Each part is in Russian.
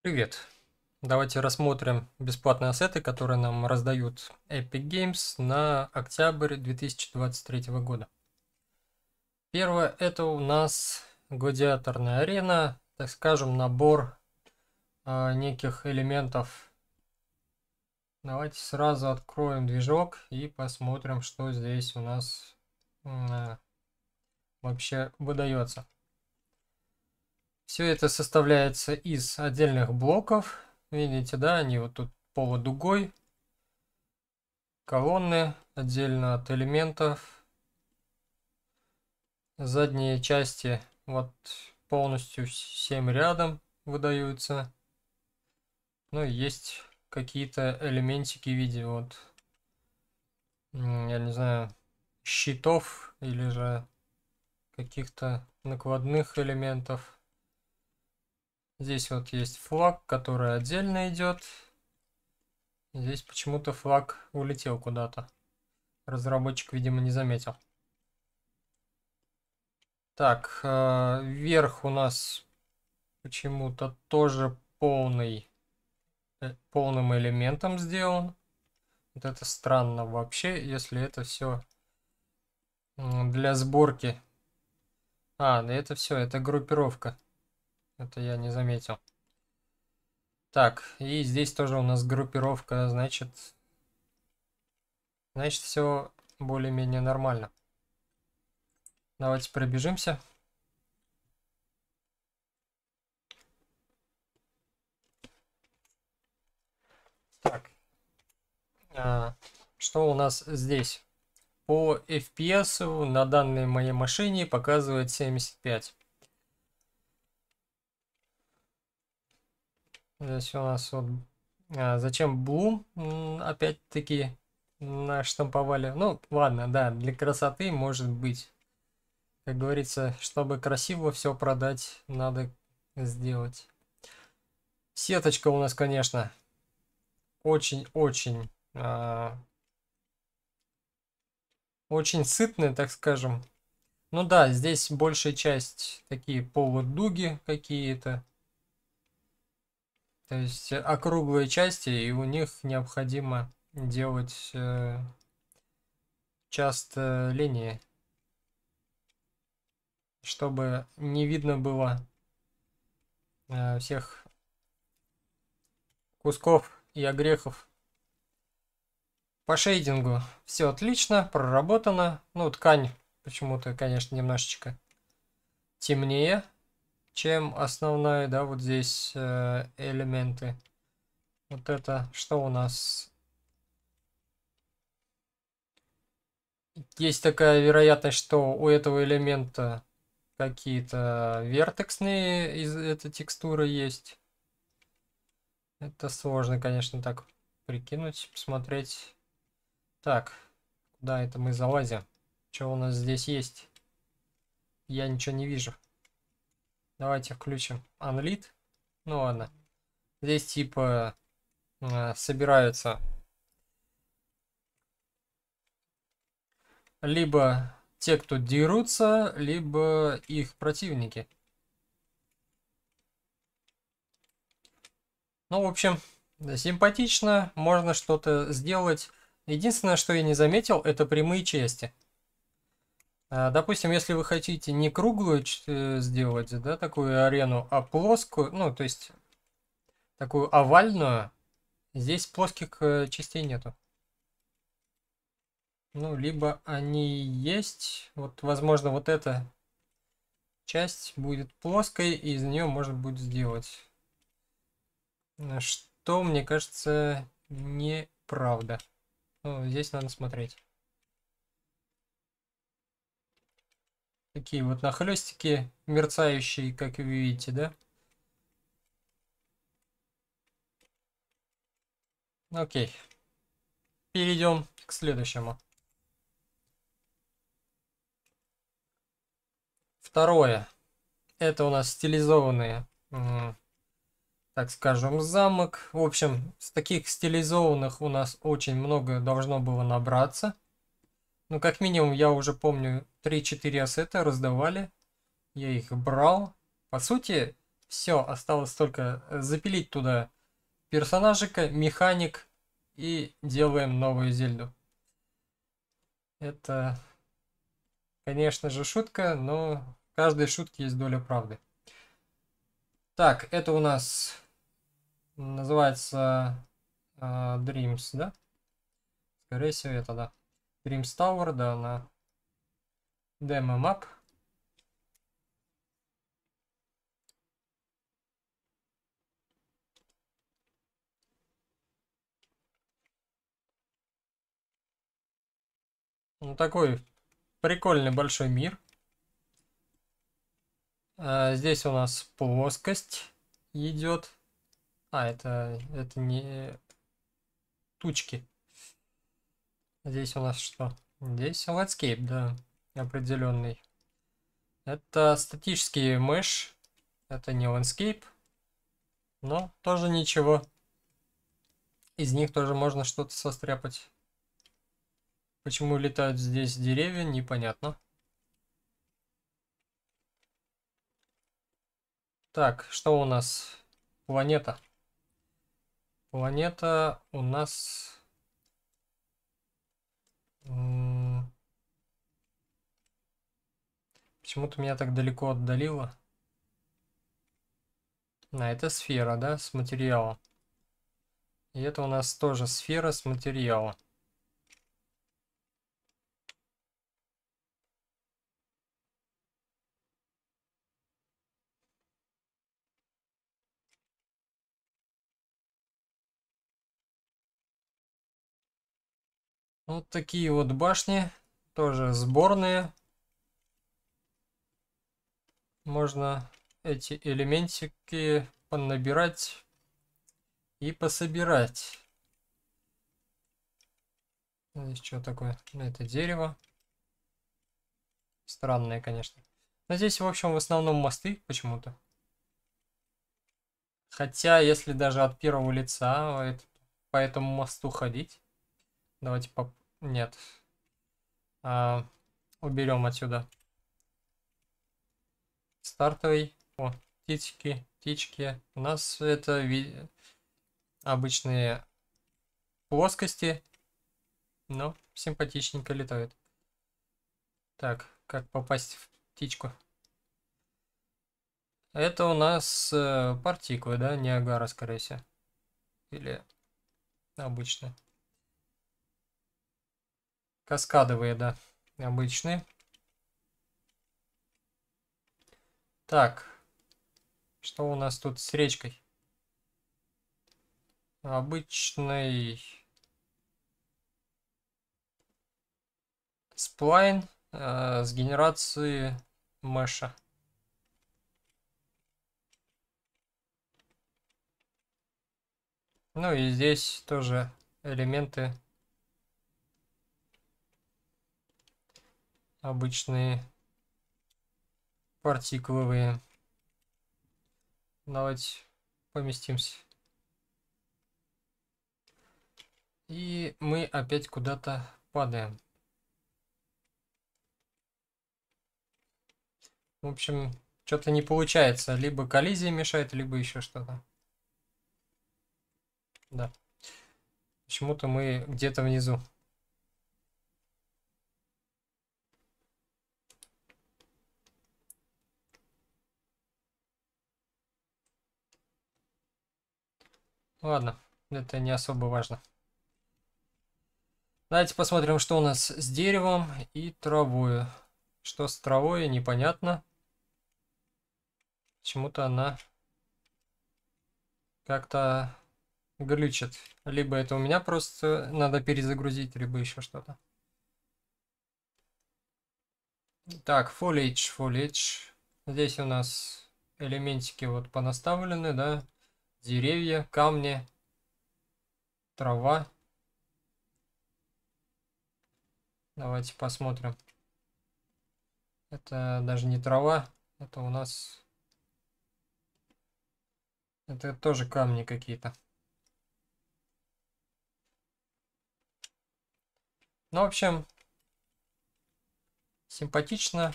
Привет! Давайте рассмотрим бесплатные ассеты, которые нам раздают Epic Games на октябрь 2023 года. Первое это у нас гладиаторная арена, так скажем, набор э, неких элементов. Давайте сразу откроем движок и посмотрим, что здесь у нас э, вообще выдается. Все это составляется из отдельных блоков. Видите, да, они вот тут полудугой. Колонны отдельно от элементов. Задние части вот полностью всем рядом выдаются. Ну и есть какие-то элементики в виде вот, я не знаю, щитов или же каких-то накладных элементов. Здесь вот есть флаг, который отдельно идет. Здесь почему-то флаг улетел куда-то. Разработчик, видимо, не заметил. Так, вверх э, у нас почему-то тоже полный, э, полным элементом сделан. Вот это странно вообще, если это все для сборки. А, да, это все, это группировка. Это я не заметил. Так, и здесь тоже у нас группировка, значит... Значит, все более-менее нормально. Давайте пробежимся. Так. А, что у нас здесь? По FPS на данной моей машине показывает 75. Здесь у нас вот а, зачем Блум опять-таки наштамповали. Ну, ладно, да, для красоты может быть. Как говорится, чтобы красиво все продать, надо сделать. Сеточка у нас, конечно, очень-очень... А, очень сытная, так скажем. Ну да, здесь большая часть такие полудуги какие-то. То есть э, округлые части, и у них необходимо делать э, часто линии, чтобы не видно было э, всех кусков и огрехов. По шейдингу все отлично, проработано. Ну, ткань почему-то, конечно, немножечко темнее, чем основные, да, вот здесь э, элементы. Вот это что у нас? Есть такая вероятность, что у этого элемента какие-то вертексные из этой текстуры есть. Это сложно, конечно, так прикинуть, посмотреть. Так, да, это мы залазим. Что у нас здесь есть? Я ничего не вижу. Давайте включим Unlit. Ну ладно. Здесь типа э, собираются либо те, кто дерутся, либо их противники. Ну, в общем, симпатично, можно что-то сделать. Единственное, что я не заметил, это прямые части. А, допустим, если вы хотите не круглую э, сделать, да, такую арену, а плоскую, ну, то есть такую овальную, здесь плоских э, частей нету. Ну, либо они есть, вот, возможно, вот эта часть будет плоской, и из нее можно будет сделать. Что, мне кажется, неправда. Ну, здесь надо смотреть. Такие вот нахлестики мерцающие, как вы видите, да? Окей. Перейдем к следующему. Второе. Это у нас стилизованные, так скажем, замок. В общем, с таких стилизованных у нас очень много должно было набраться. Ну, как минимум, я уже помню, 3-4 ассета раздавали. Я их брал. По сути, все, осталось только э, запилить туда персонажика, механик и делаем новую Зельду. Это, конечно же, шутка, но в каждой шутке есть доля правды. Так, это у нас называется э, Dreams, да? Скорее всего, это да. Dreams Tower, да, на демо мап. Ну, такой прикольный большой мир. А, здесь у нас плоскость идет. А, это, это не э, тучки. Здесь у нас что? Здесь landscape, да, определенный. Это статический мышь. Это не landscape. Но тоже ничего. Из них тоже можно что-то состряпать. Почему летают здесь деревья, непонятно. Так, что у нас? Планета. Планета у нас Почему-то меня так далеко отдалило. На это сфера, да, с материала. И это у нас тоже сфера с материала. Вот такие вот башни, тоже сборные можно эти элементики понабирать и пособирать. Здесь что такое? Это дерево. Странное, конечно. Но здесь, в общем, в основном мосты почему-то. Хотя, если даже от первого лица а, по этому мосту ходить. Давайте по... Нет. А, уберем отсюда стартовый. О, птички, птички. У нас это обычные плоскости, но симпатичненько летают. Так, как попасть в птичку? Это у нас э, партиклы, да, Ниагара, скорее всего. Или обычные. Каскадовые, да, обычные. Так, что у нас тут с речкой? Обычный сплайн э, с генерацией меша. Ну и здесь тоже элементы обычные партикловые. Давайте поместимся. И мы опять куда-то падаем. В общем, что-то не получается. Либо коллизия мешает, либо еще что-то. Да. Почему-то мы где-то внизу. Ладно, это не особо важно. Давайте посмотрим, что у нас с деревом и травой. Что с травой, непонятно. Почему-то она как-то глючит. Либо это у меня просто надо перезагрузить, либо еще что-то. Так, foliage, foliage. Здесь у нас элементики вот понаставлены, да деревья, камни, трава. Давайте посмотрим. Это даже не трава, это у нас... Это тоже камни какие-то. Ну, в общем, симпатично.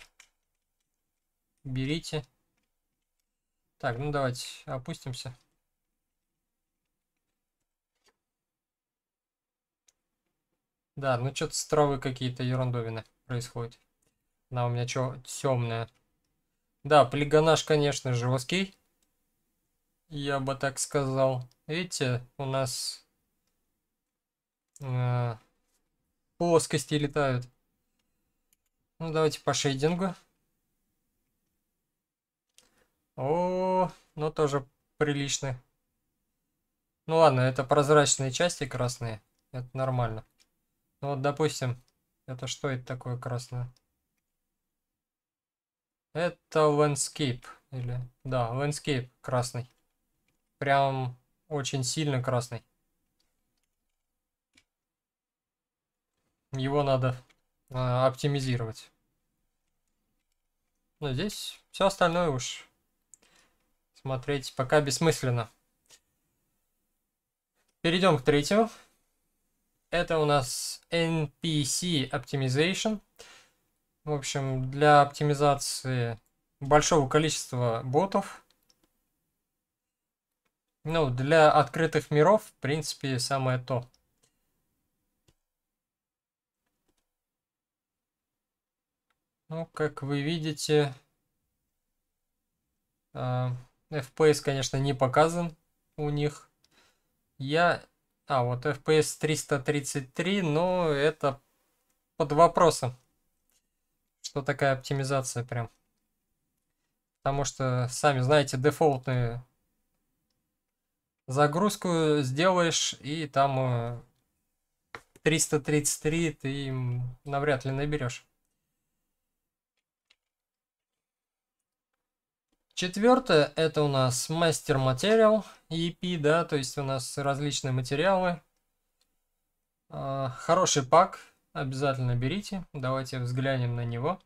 Берите. Так, ну давайте опустимся. Да, ну что-то с травы какие-то ерундовины происходит. Она у меня что, темная. Да, полигонаж, конечно, жесткий. Я бы так сказал. Видите, у нас э, плоскости летают. Ну, давайте по шейдингу. О, ну тоже прилично. Ну ладно, это прозрачные части красные. Это нормально. Ну вот, допустим, это что это такое красное? Это landscape. Или, да, landscape красный. Прям очень сильно красный. Его надо э, оптимизировать. Но ну, здесь все остальное уж смотреть пока бессмысленно. Перейдем к третьему. Это у нас NPC Optimization. В общем, для оптимизации большого количества ботов. Ну, для открытых миров, в принципе, самое то. Ну, как вы видите, а, FPS, конечно, не показан у них. Я а, вот FPS 333, но это под вопросом, что такая оптимизация прям. Потому что, сами знаете, дефолтную загрузку сделаешь, и там 333 э, ты навряд ли наберешь. Четвертое это у нас мастер материал EP, да, то есть у нас различные материалы. А, хороший пак, обязательно берите. Давайте взглянем на него.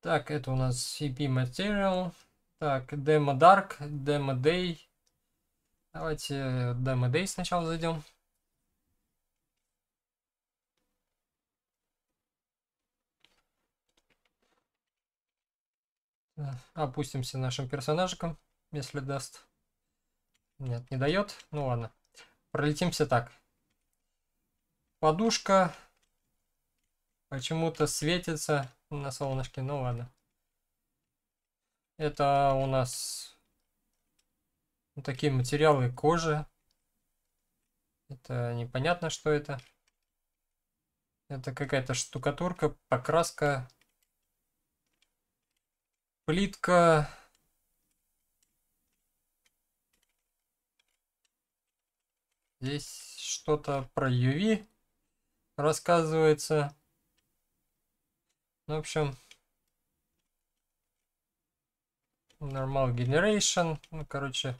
Так, это у нас EP материал. Так, Demo Dark, Demo Day. Давайте э, Demo Day сначала зайдем. Э, опустимся нашим персонажиком, если даст. Нет, не дает. Ну ладно. Пролетимся так. Подушка почему-то светится на солнышке. Ну ладно. Это у нас вот такие материалы кожи. Это непонятно, что это. Это какая-то штукатурка, покраска, Плитка... Здесь что-то про UV рассказывается. Ну, в общем, normal generation, ну, короче,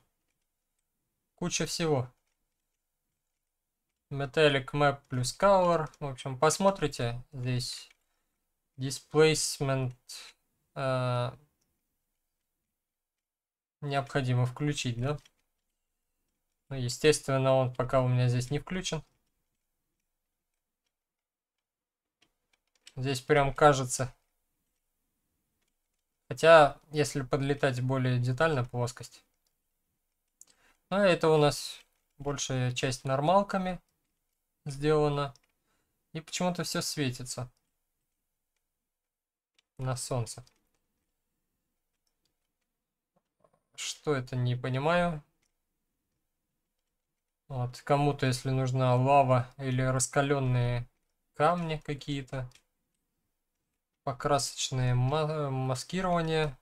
куча всего. Metallic map плюс color. Ну, в общем, посмотрите здесь displacement э, необходимо включить, да? Ну, естественно, он пока у меня здесь не включен. Здесь прям кажется. Хотя, если подлетать более детально, плоскость. Ну, а это у нас большая часть нормалками сделана. И почему-то все светится на солнце. Что это, не понимаю. Вот, кому-то, если нужна лава или раскаленные камни какие-то. Покрасочные ма маскирования.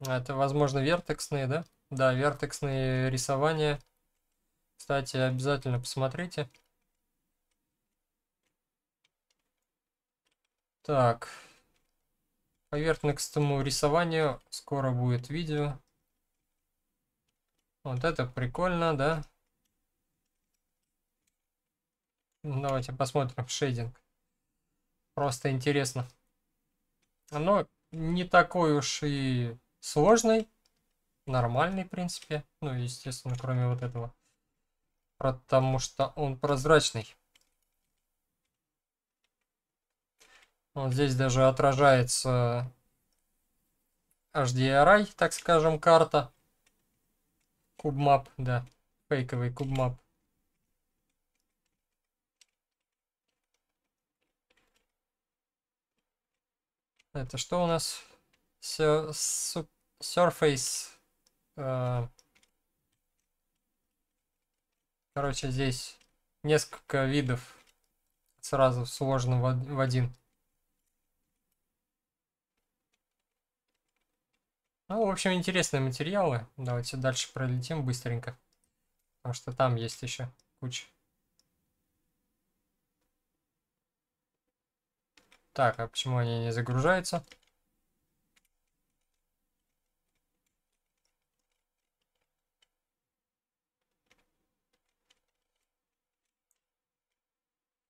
Это, возможно, вертексные, да? Да, вертексные рисования. Кстати, обязательно посмотрите. Так, поверхностному рисованию скоро будет видео. Вот это прикольно, да? Давайте посмотрим шейдинг. Просто интересно. Оно не такой уж и сложный. Нормальный, в принципе. Ну, естественно, кроме вот этого. Потому что он прозрачный. Вот здесь даже отражается HDRI, так скажем, карта. Кубмап, да. Фейковый кубмап. Это что у нас? Surface. Э, короче, здесь несколько видов сразу сложно в один. Ну, в общем, интересные материалы. Давайте дальше пролетим быстренько. Потому что там есть еще куча. Так, а почему они не загружаются?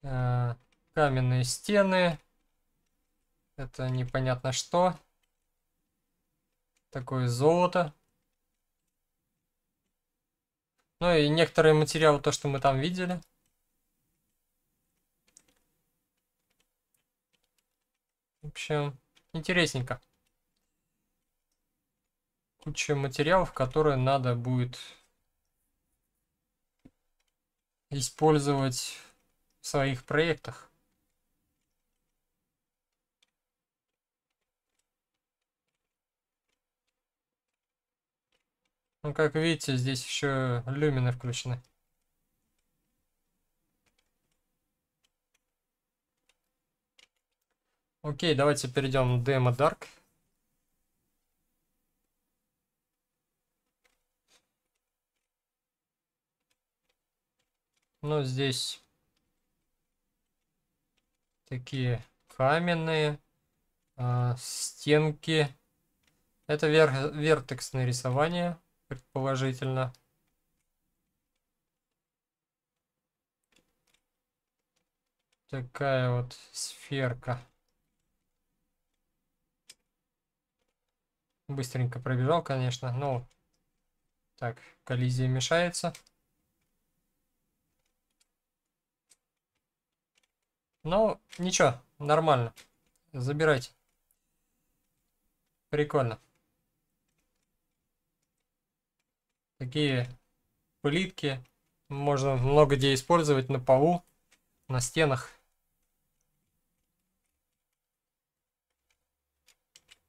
Э, каменные стены. Это непонятно что. Такое золото. Ну и некоторые материалы, то, что мы там видели. В общем, интересненько. Куча материалов, которые надо будет использовать в своих проектах. Ну, как видите, здесь еще люмины включены. Окей, давайте перейдем в демо Dark. Ну, здесь такие каменные э, стенки. Это вер вертексное рисование предположительно. Такая вот сферка. Быстренько пробежал, конечно. Ну, так, коллизия мешается. Ну, ничего, нормально. Забирайте. Прикольно. такие плитки. Можно много где использовать на полу, на стенах.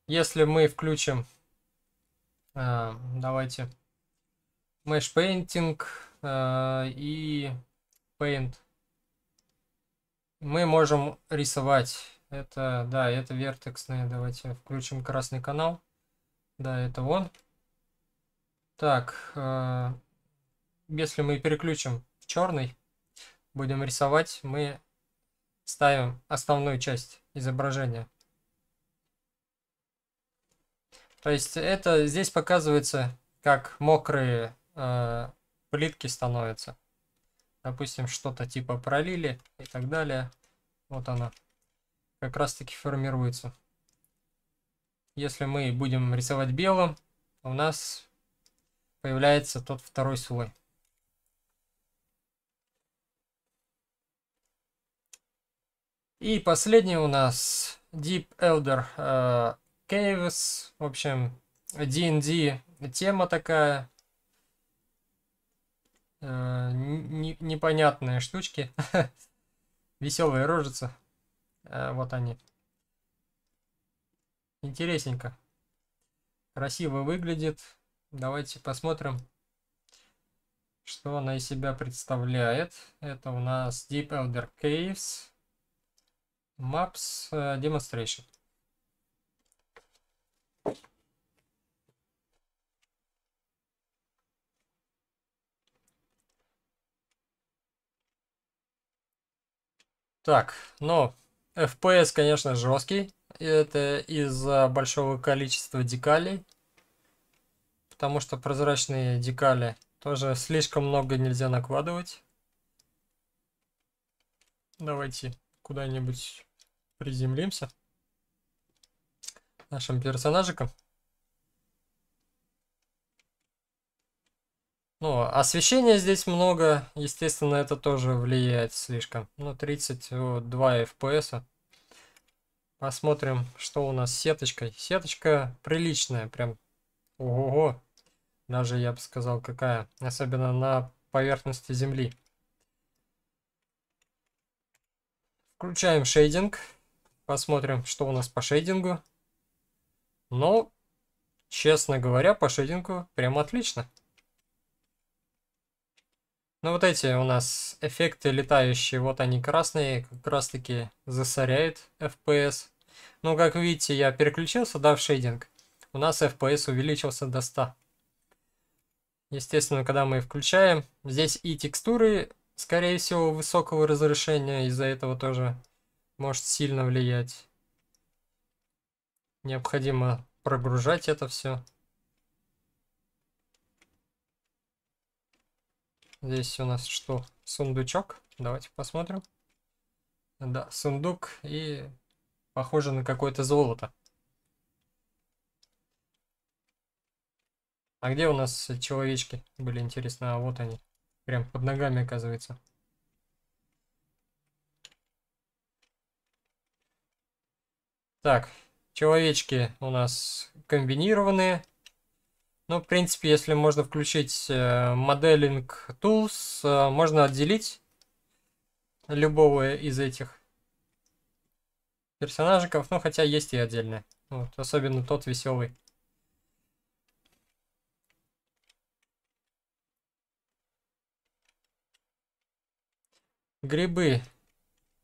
Если мы включим, э, давайте, Mesh Painting э, и Paint, мы можем рисовать. Это, да, это вертексные. Давайте включим красный канал. Да, это он. Так, э, если мы переключим в черный, будем рисовать, мы ставим основную часть изображения. То есть это здесь показывается, как мокрые э, плитки становятся. Допустим, что-то типа пролили и так далее. Вот она как раз таки формируется. Если мы будем рисовать белым, у нас появляется тот второй слой. И последний у нас Deep Elder э, Caves. В общем, D&D тема такая. Э, непонятные штучки. Веселые рожицы. Э, вот они. Интересненько. Красиво выглядит. Давайте посмотрим, что она из себя представляет. Это у нас Deep Elder Caves Maps э, Demonstration. Так, ну, FPS, конечно, жесткий. Это из-за большого количества декалей потому что прозрачные декали тоже слишком много нельзя накладывать. Давайте куда-нибудь приземлимся нашим персонажиком. Ну, освещения здесь много, естественно, это тоже влияет слишком. Ну, 32 FPS. Посмотрим, что у нас с сеточкой. Сеточка приличная, прям. Ого-го. Даже, я бы сказал, какая. Особенно на поверхности земли. Включаем шейдинг. Посмотрим, что у нас по шейдингу. но ну, честно говоря, по шейдингу прям отлично. Ну вот эти у нас эффекты летающие, вот они красные, как раз таки засоряют FPS. Но ну, как видите, я переключился, да, в шейдинг. У нас FPS увеличился до 100. Естественно, когда мы включаем, здесь и текстуры, скорее всего, высокого разрешения, из-за этого тоже может сильно влиять. Необходимо прогружать это все. Здесь у нас что? Сундучок. Давайте посмотрим. Да, сундук и похоже на какое-то золото. А где у нас человечки были, интересно? А вот они. Прям под ногами, оказывается. Так, человечки у нас комбинированные. Ну, в принципе, если можно включить э, моделинг tools, э, можно отделить любого из этих персонажиков. Ну, хотя есть и отдельные. Вот, особенно тот веселый. Грибы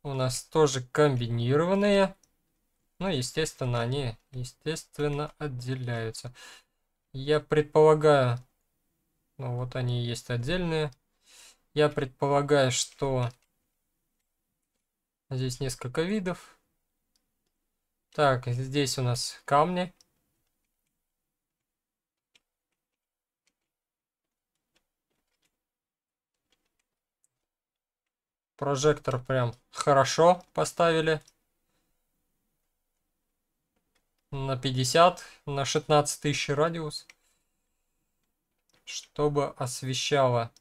у нас тоже комбинированные. Ну, естественно, они, естественно, отделяются. Я предполагаю... Ну, вот они и есть отдельные. Я предполагаю, что здесь несколько видов. Так, здесь у нас камни. Прожектор прям хорошо поставили. На 50, на 16 тысяч радиус. Чтобы освещало.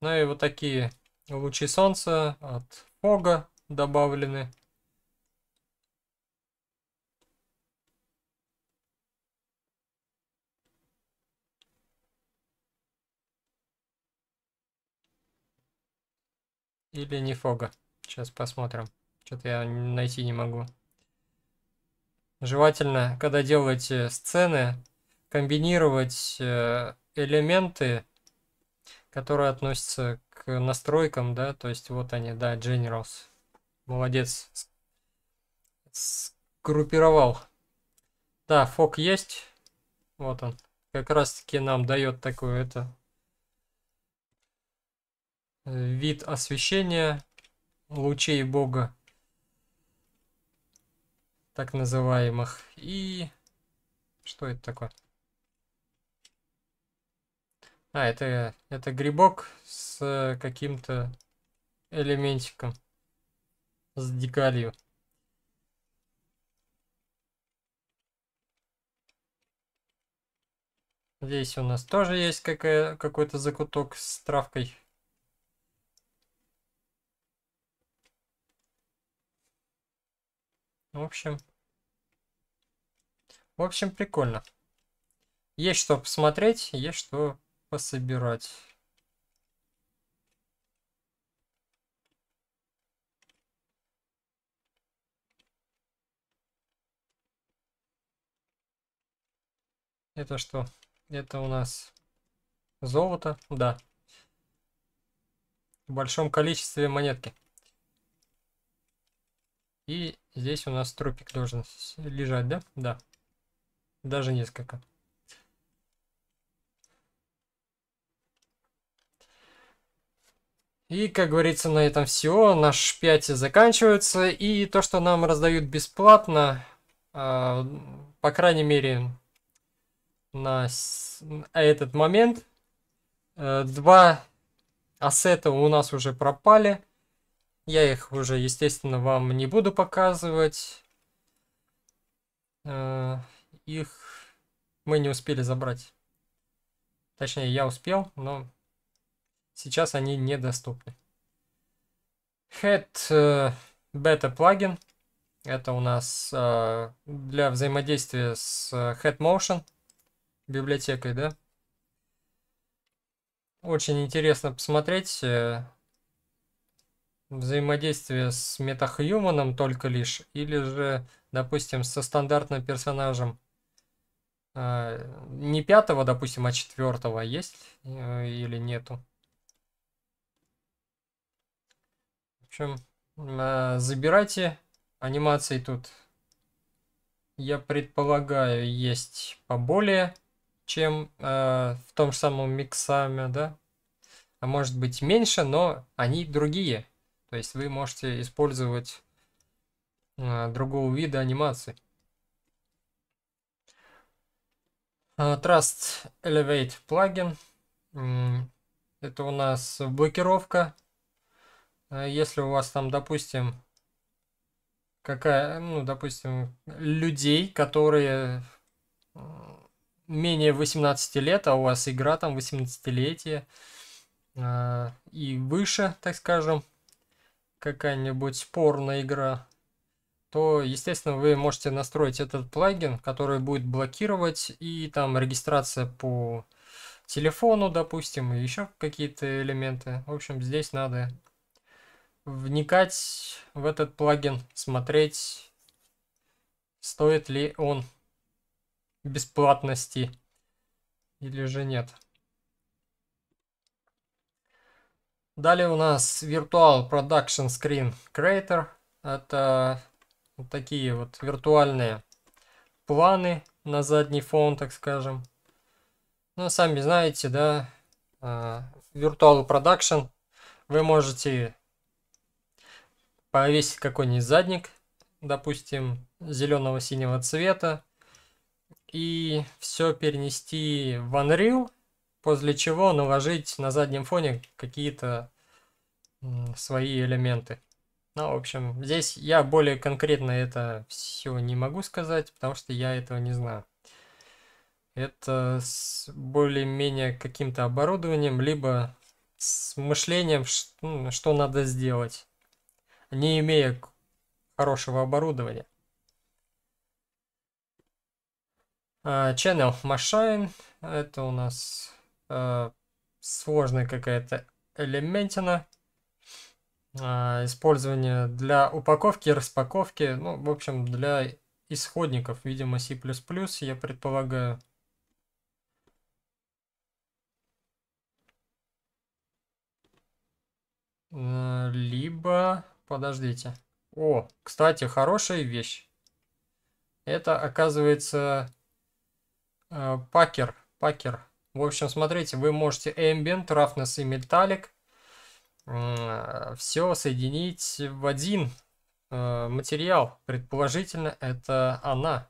Ну и вот такие лучи солнца от фога добавлены. Или не Фога. Сейчас посмотрим. Что-то я найти не могу. Желательно, когда делаете сцены, комбинировать э, элементы, которые относятся к настройкам, да, то есть вот они, да, Generals. Молодец. Сгруппировал. Да, фок есть. Вот он. Как раз таки нам дает такую это вид освещения лучей Бога, так называемых. И что это такое? А, это, это грибок с каким-то элементиком, с декалью. Здесь у нас тоже есть какая какой-то закуток с травкой. В общем... В общем, прикольно. Есть что посмотреть, есть что пособирать. Это что? Это у нас золото, да. В большом количестве монетки. И здесь у нас тропик должен лежать, да? Да. Даже несколько. И, как говорится, на этом все. Наш 5 заканчивается. И то, что нам раздают бесплатно, э, по крайней мере, на этот момент, э, два ассета у нас уже пропали. Я их уже, естественно, вам не буду показывать. Э, их мы не успели забрать. Точнее, я успел, но сейчас они недоступны. Head э, Beta плагин. Это у нас э, для взаимодействия с Head Motion библиотекой, да? Очень интересно посмотреть взаимодействие с метахьюманом только лишь, или же, допустим, со стандартным персонажем э, не пятого, допустим, а четвертого есть э, или нету. В общем, э, забирайте анимации тут. Я предполагаю, есть поболее, чем в том же самом миксаме, да? А может быть меньше, но они другие. То есть вы можете использовать э, другого вида анимации. Э, Trust Elevate плагин. Это у нас блокировка. Э, если у вас там, допустим, какая, ну, допустим, людей, которые э, менее 18 лет, а у вас игра там 18-летие и выше, так скажем, какая-нибудь порная игра, то, естественно, вы можете настроить этот плагин, который будет блокировать и там регистрация по телефону, допустим, и еще какие-то элементы. В общем, здесь надо вникать в этот плагин, смотреть, стоит ли он бесплатности или же нет. Далее у нас Virtual Production Screen Creator. Это вот такие вот виртуальные планы на задний фон, так скажем. Ну, сами знаете, да, а, Virtual Production вы можете повесить какой-нибудь задник, допустим, зеленого-синего цвета, и все перенести в Unreal после чего наложить на заднем фоне какие-то свои элементы. Ну, в общем, здесь я более конкретно это все не могу сказать, потому что я этого не знаю. Это с более-менее каким-то оборудованием, либо с мышлением, ну, что надо сделать, не имея хорошего оборудования. А, Channel Machine, это у нас э, сложная какая-то элементина. А, использование для упаковки и распаковки, ну, в общем, для исходников, видимо, C++, я предполагаю. Э, либо... Подождите. О, кстати, хорошая вещь. Это, оказывается, э, пакер. Пакер. В общем, смотрите, вы можете ambient, roughness и metallic все соединить в один э, материал. Предположительно, это она.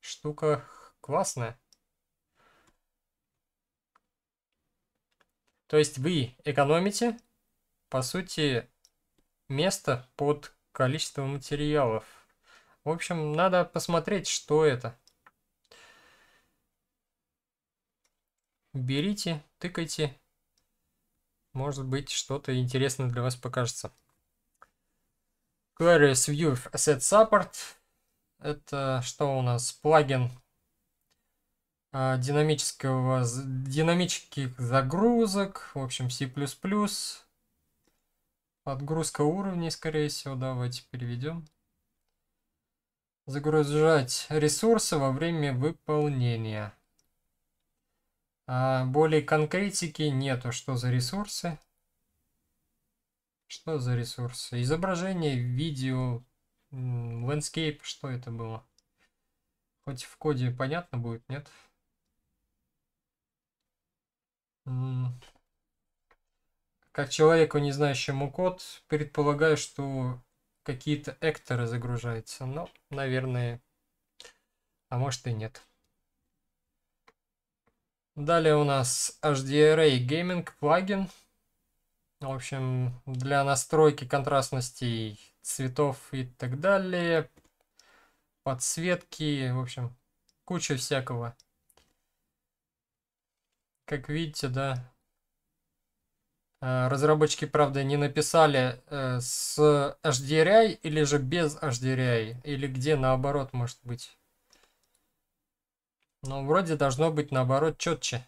Штука классная. То есть вы экономите, по сути, место под количество материалов. В общем, надо посмотреть, что это. берите, тыкайте. Может быть, что-то интересное для вас покажется. Queries View Asset Support. Это что у нас? Плагин а, динамического, динамических загрузок, в общем, C++, подгрузка уровней, скорее всего, давайте переведем. Загружать ресурсы во время выполнения. А более конкретики нету. Что за ресурсы? Что за ресурсы? Изображение, видео, лендскейп. Что это было? Хоть в коде понятно будет, нет? Как человеку, не знающему код, предполагаю, что какие-то экторы загружаются. Но, наверное, а может и нет. Далее у нас HDRA Gaming плагин. В общем, для настройки контрастностей цветов и так далее. Подсветки, в общем, куча всякого. Как видите, да. Э, разработчики, правда, не написали э, с HDRI или же без HDRI, или где наоборот может быть. Но вроде должно быть наоборот четче.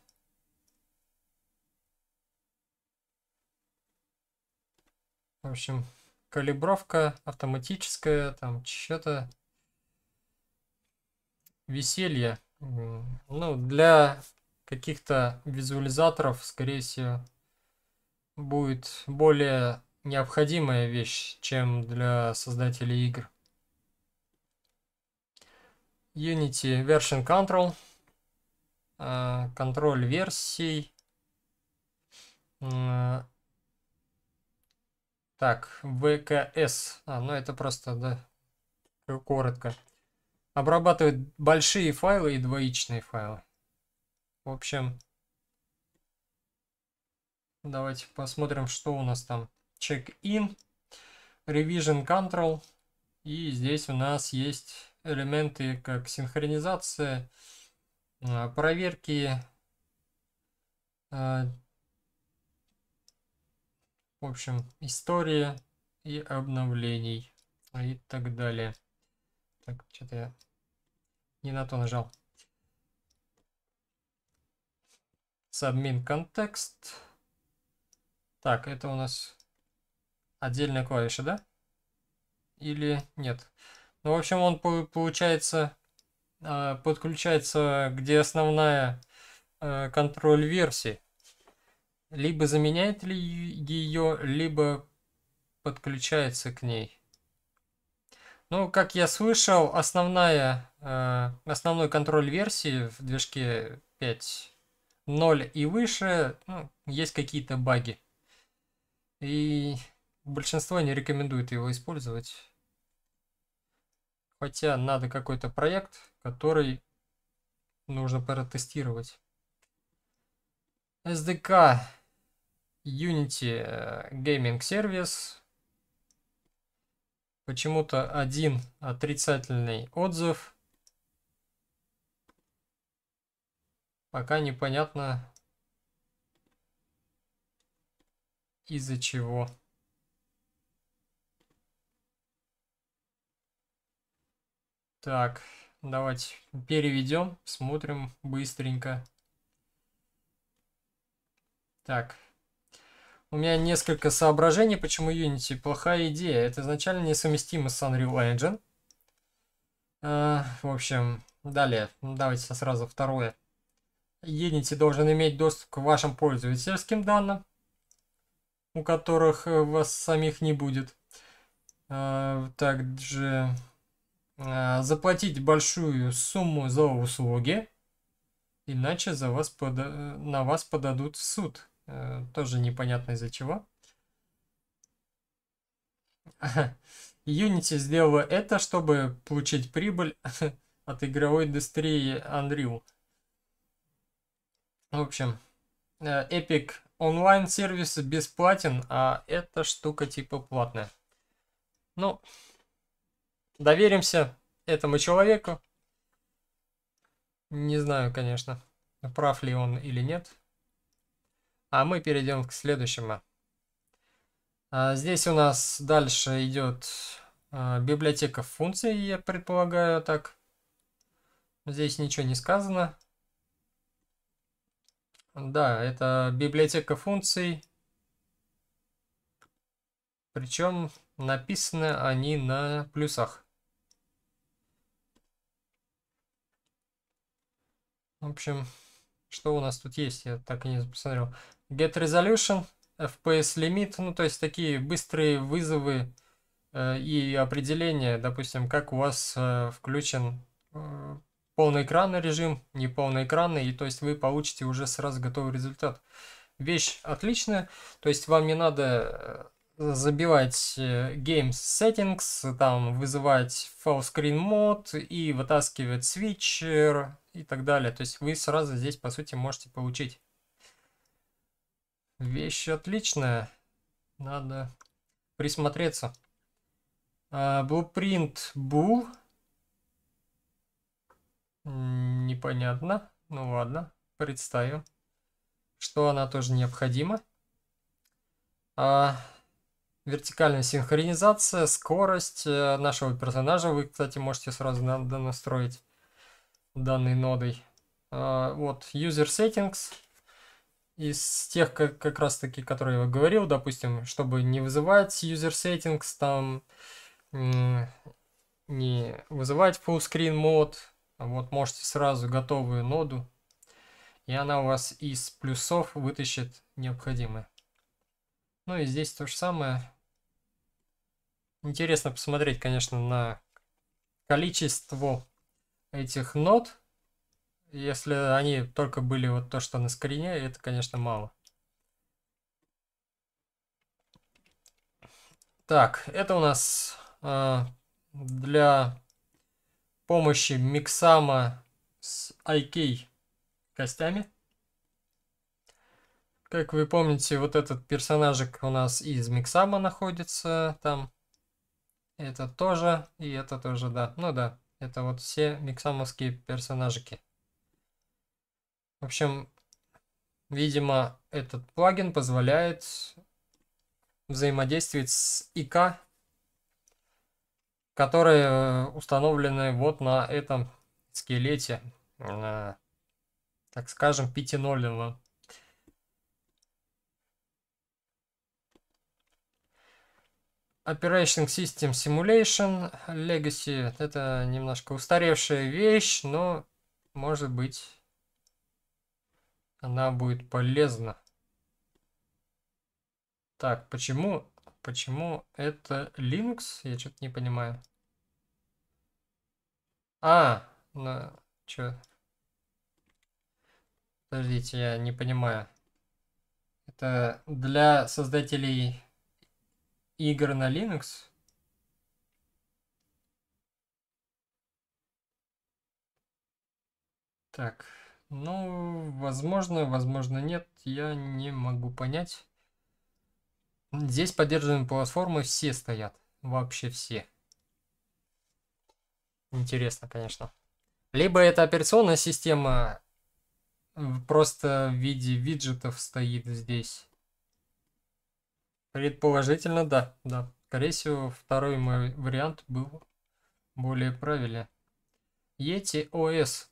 В общем, калибровка автоматическая, там что-то веселье. Ну, для каких-то визуализаторов, скорее всего, будет более необходимая вещь, чем для создателей игр. Unity Version Control, э, контроль версий. Э, так, VKS. А, ну это просто, да, коротко. Обрабатывает большие файлы и двоичные файлы. В общем, давайте посмотрим, что у нас там. Check-in, Revision Control. И здесь у нас есть элементы, как синхронизация, э, проверки. Э, в общем, истории и обновлений а, и так далее. Так, что-то я не на то нажал. Сабмин контекст. Так, это у нас отдельная клавиша, да? Или Нет. Ну, в общем, он получается а, подключается, где основная э, контроль версии. Либо заменяет ли ее, либо подключается к ней. Ну, как я слышал, основная, э, основной контроль версии в движке 5.0 и выше ну, есть какие-то баги. И большинство не рекомендует его использовать. Хотя надо какой-то проект, который нужно протестировать. SDK Unity э, Gaming Service. Почему-то один отрицательный отзыв. Пока непонятно из-за чего. Так, давайте переведем, смотрим быстренько. Так, у меня несколько соображений, почему Unity плохая идея. Это изначально несовместимо с Unreal Engine. Э, в общем, далее, ну, давайте сразу второе. Unity должен иметь доступ к вашим пользовательским данным, у которых э, вас самих не будет. Э, также Э, заплатить большую сумму за услуги, иначе за вас пода... на вас подадут в суд. Э, тоже непонятно из-за чего. Unity сделала это, чтобы получить прибыль от игровой индустрии Unreal. В общем, э, Epic онлайн сервис бесплатен, а эта штука типа платная. Ну, Доверимся этому человеку. Не знаю, конечно, прав ли он или нет. А мы перейдем к следующему. А, здесь у нас дальше идет а, библиотека функций, я предполагаю так. Здесь ничего не сказано. Да, это библиотека функций. Причем написаны они на плюсах. В общем, что у нас тут есть, я так и не посмотрел. Get Resolution, FPS Limit, ну то есть такие быстрые вызовы э, и определения, допустим, как у вас э, включен э, полноэкранный режим, не полноэкранный, и то есть вы получите уже сразу готовый результат. Вещь отличная, то есть вам не надо э, забивать э, Games Settings, там вызывать Full Screen Mode и вытаскивать свитчер и так далее. То есть вы сразу здесь, по сути, можете получить. Вещь отличная. Надо присмотреться. Uh, blueprint Bull. Непонятно. Ну ладно, представим, что она тоже необходима. А, вертикальная синхронизация, скорость э, нашего персонажа. Вы, кстати, можете сразу надо настроить данной нодой. А, вот, user settings. Из тех, как, как раз таки, которые я говорил, допустим, чтобы не вызывать user settings, там не вызывать full screen мод, а вот можете сразу готовую ноду, и она у вас из плюсов вытащит необходимое. Ну и здесь то же самое, Интересно посмотреть, конечно, на количество этих нот. Если они только были вот то, что на скрине, это, конечно, мало. Так, это у нас э, для помощи миксама с IK костями. Как вы помните, вот этот персонажик у нас из миксама находится там. Это тоже, и это тоже, да. Ну да, это вот все миксамовские персонажики. В общем, видимо, этот плагин позволяет взаимодействовать с ИК, которые э, установлены вот на этом скелете, э, так скажем, пятинолевом. Operating System Simulation Legacy. Это немножко устаревшая вещь, но, может быть, она будет полезна. Так, почему, почему это Linux? Я что-то не понимаю. А, ну, что? Подождите, я не понимаю. Это для создателей игр на Linux. Так, ну, возможно, возможно нет, я не могу понять. Здесь поддерживаемые платформы все стоят, вообще все. Интересно, конечно. Либо это операционная система э, просто в виде виджетов стоит здесь. Предположительно, да, да. Скорее всего, второй мой вариант был более правильный. Yeti OS.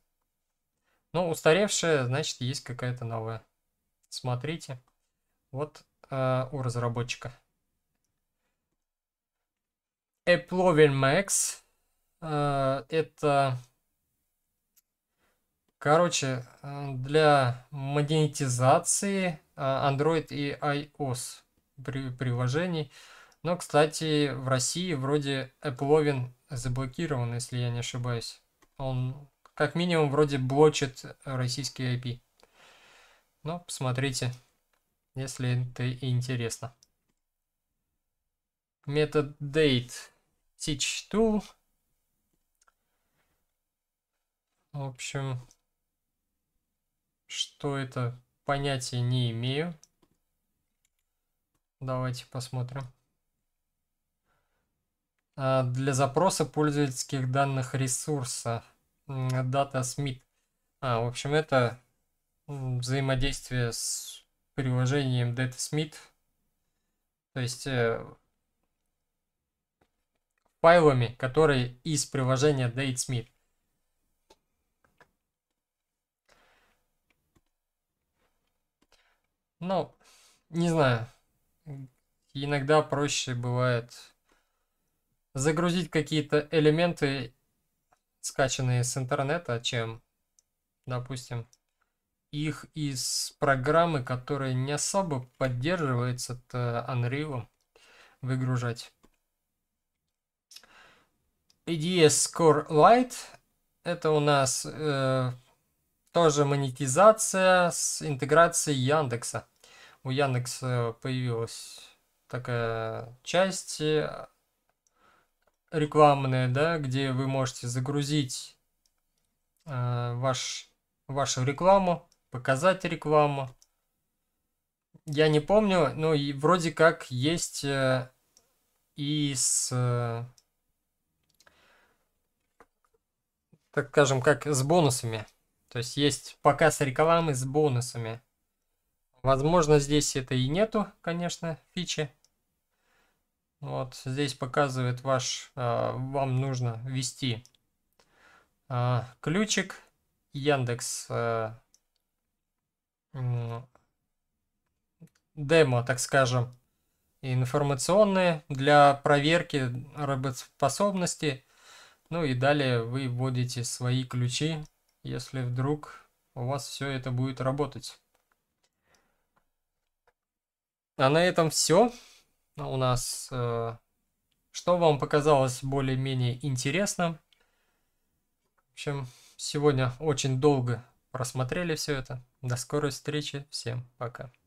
Ну, устаревшая, значит, есть какая-то новая. Смотрите. Вот э, у разработчика. Applover Max. Э, это, короче, э, для монетизации э, Android и iOS при приложений. Но, кстати, в России вроде AppLovin заблокирован, если я не ошибаюсь. Он как минимум вроде блочит российские IP. Но посмотрите, если это интересно. Метод date teach tool. В общем, что это, понятия не имею. Давайте посмотрим. А, для запроса пользовательских данных ресурса. Data Smith. А, в общем, это взаимодействие с приложением Data Smith. То есть э, файлами, которые из приложения DateSmith. Ну, не знаю. И иногда проще бывает загрузить какие-то элементы, скачанные с интернета, чем, допустим, их из программы, которая не особо поддерживается -то Unreal, выгружать. EDS Core Lite это у нас э, тоже монетизация с интеграцией Яндекса. У Яндекса появилась такая часть э, рекламная, да, где вы можете загрузить э, ваш, вашу рекламу, показать рекламу. Я не помню, но и вроде как есть э, и с, так скажем, как с бонусами. То есть есть показ рекламы с бонусами. Возможно, здесь это и нету, конечно, фичи. Вот здесь показывает ваш, а, вам нужно ввести а, ключик Яндекс а, демо, так скажем, информационные для проверки работоспособности. Ну и далее вы вводите свои ключи, если вдруг у вас все это будет работать. А на этом все ну, у нас. Э, что вам показалось более-менее интересным? В общем, сегодня очень долго просмотрели все это. До скорой встречи. Всем пока.